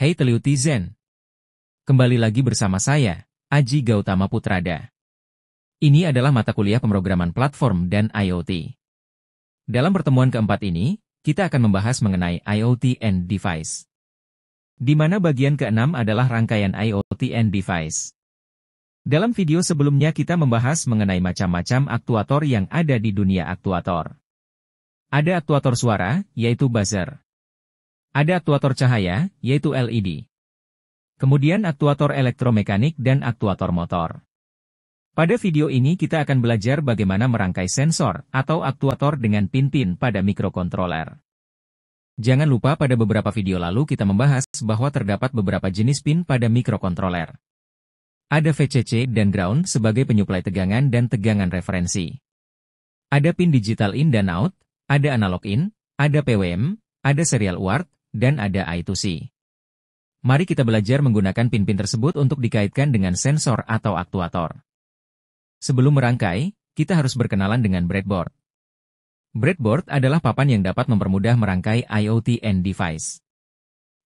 Hey Teliutizen. Kembali lagi bersama saya, Aji Gautama Putrada. Ini adalah mata kuliah pemrograman platform dan IoT. Dalam pertemuan keempat ini, kita akan membahas mengenai IoT and device. Di mana bagian keenam adalah rangkaian IoT and device. Dalam video sebelumnya kita membahas mengenai macam-macam aktuator yang ada di dunia aktuator. Ada aktuator suara, yaitu buzzer. Ada aktuator cahaya, yaitu LED. Kemudian aktuator elektromekanik dan aktuator motor. Pada video ini kita akan belajar bagaimana merangkai sensor atau aktuator dengan pin-pin pada mikrokontroler. Jangan lupa pada beberapa video lalu kita membahas bahwa terdapat beberapa jenis pin pada mikrokontroler. Ada VCC dan ground sebagai penyuplai tegangan dan tegangan referensi. Ada pin digital in dan out, ada analog in, ada PWM, ada serial UART, dan ada I2C. Mari kita belajar menggunakan pin-pin tersebut untuk dikaitkan dengan sensor atau aktuator. Sebelum merangkai, kita harus berkenalan dengan breadboard. Breadboard adalah papan yang dapat mempermudah merangkai IoT and device.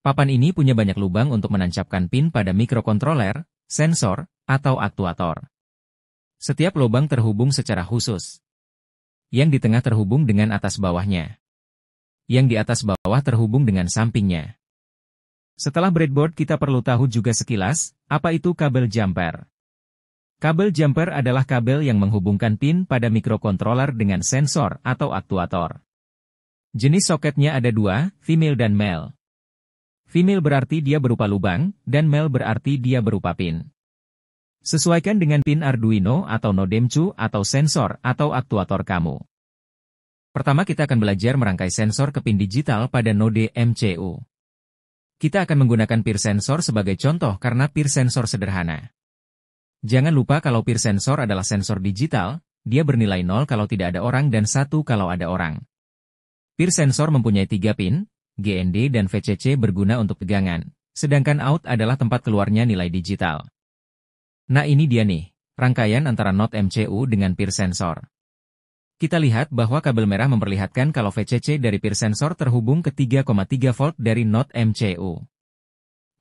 Papan ini punya banyak lubang untuk menancapkan pin pada mikrokontroler, sensor, atau aktuator. Setiap lubang terhubung secara khusus. Yang di tengah terhubung dengan atas bawahnya yang di atas bawah terhubung dengan sampingnya. Setelah breadboard kita perlu tahu juga sekilas, apa itu kabel jumper. Kabel jumper adalah kabel yang menghubungkan pin pada mikrokontroler dengan sensor atau aktuator. Jenis soketnya ada dua, female dan male. Female berarti dia berupa lubang, dan male berarti dia berupa pin. Sesuaikan dengan pin Arduino atau nodemcu atau sensor atau aktuator kamu. Pertama kita akan belajar merangkai sensor ke pin digital pada node MCU. Kita akan menggunakan pir sensor sebagai contoh karena pir sensor sederhana. Jangan lupa kalau pir sensor adalah sensor digital, dia bernilai 0 kalau tidak ada orang dan 1 kalau ada orang. Pir sensor mempunyai 3 pin, GND dan VCC berguna untuk pegangan, sedangkan out adalah tempat keluarnya nilai digital. Nah ini dia nih, rangkaian antara node MCU dengan pir sensor. Kita lihat bahwa kabel merah memperlihatkan kalau VCC dari peer sensor terhubung ke 3,3 volt dari NOT MCU.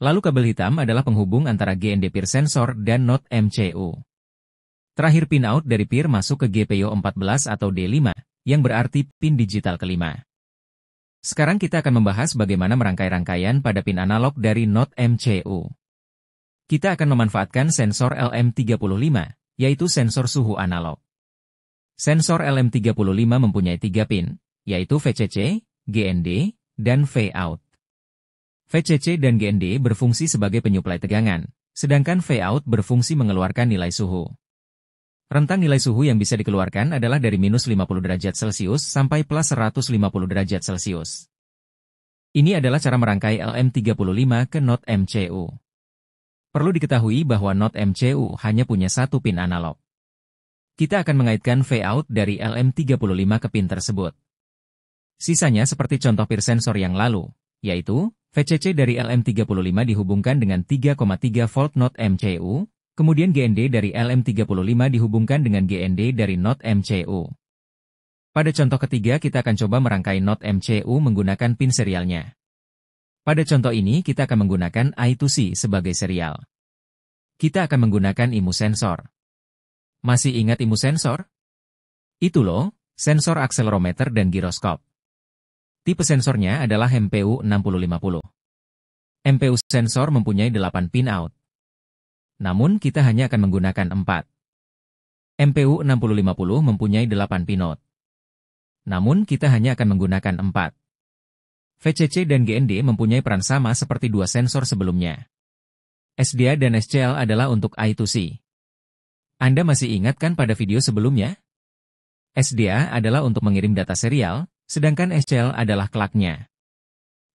Lalu kabel hitam adalah penghubung antara GND peer sensor dan NOT MCU. Terakhir pin out dari peer masuk ke GPIO 14 atau D5, yang berarti pin digital kelima. Sekarang kita akan membahas bagaimana merangkai rangkaian pada pin analog dari NOT MCU. Kita akan memanfaatkan sensor LM35, yaitu sensor suhu analog. Sensor LM35 mempunyai tiga pin, yaitu VCC, GND, dan Vout. VCC dan GND berfungsi sebagai penyuplai tegangan, sedangkan Vout berfungsi mengeluarkan nilai suhu. Rentang nilai suhu yang bisa dikeluarkan adalah dari minus 50 derajat Celcius sampai plus 150 derajat Celcius. Ini adalah cara merangkai LM35 ke NOT MCU. Perlu diketahui bahwa NOT MCU hanya punya satu pin analog. Kita akan mengaitkan V dari LM35 ke pin tersebut. Sisanya seperti contoh peer sensor yang lalu, yaitu VCC dari LM35 dihubungkan dengan 3,3 volt not MCU, kemudian GND dari LM35 dihubungkan dengan GND dari not MCU. Pada contoh ketiga kita akan coba merangkai not MCU menggunakan pin serialnya. Pada contoh ini kita akan menggunakan I2C sebagai serial. Kita akan menggunakan IMU sensor. Masih ingat imu sensor? Itu loh, sensor akselerometer dan giroskop. Tipe sensornya adalah MPU 6050. MPU sensor mempunyai 8 pin out. Namun kita hanya akan menggunakan 4. MPU 6050 mempunyai 8 pin out. Namun kita hanya akan menggunakan 4. VCC dan GND mempunyai peran sama seperti dua sensor sebelumnya. SDA dan SCL adalah untuk I2C. Anda masih ingat kan pada video sebelumnya? SDA adalah untuk mengirim data serial, sedangkan SCL adalah kelaknya.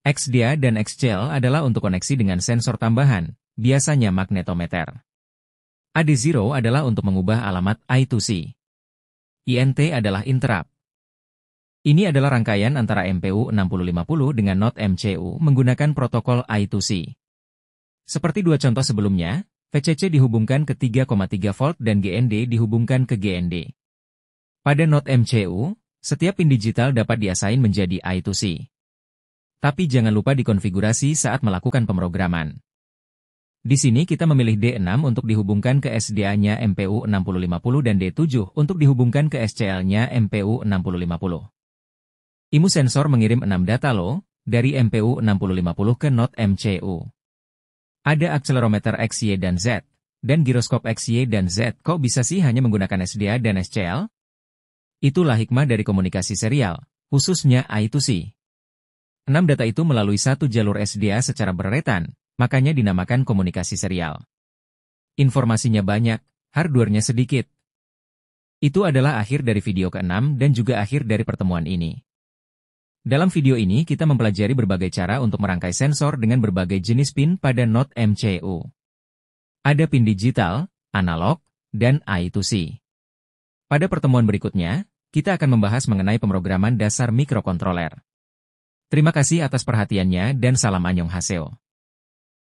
XDA dan XCL adalah untuk koneksi dengan sensor tambahan, biasanya magnetometer. AD0 adalah untuk mengubah alamat I2C. INT adalah interrupt. Ini adalah rangkaian antara MPU 6050 dengan NOT MCU menggunakan protokol I2C. Seperti dua contoh sebelumnya, VCC dihubungkan ke 3,3 volt dan GND dihubungkan ke GND. Pada Node MCU, setiap pin digital dapat diasain menjadi I2C. Tapi jangan lupa dikonfigurasi saat melakukan pemrograman. Di sini kita memilih D6 untuk dihubungkan ke SDA-nya MPU 6050 dan D7 untuk dihubungkan ke SCL-nya MPU 6050. IMU sensor mengirim 6 data lo dari MPU 6050 ke Node MCU. Ada akselerometer XY dan Z, dan giroskop XY dan Z kok bisa sih hanya menggunakan SDA dan SCL? Itulah hikmah dari komunikasi serial, khususnya I2C. Enam data itu melalui satu jalur SDA secara berretan, makanya dinamakan komunikasi serial. Informasinya banyak, hardwarenya sedikit. Itu adalah akhir dari video ke-6 dan juga akhir dari pertemuan ini. Dalam video ini kita mempelajari berbagai cara untuk merangkai sensor dengan berbagai jenis pin pada Note MCU. Ada pin digital, analog, dan I2C. Pada pertemuan berikutnya, kita akan membahas mengenai pemrograman dasar mikrokontroler. Terima kasih atas perhatiannya dan salam Anyong hasil.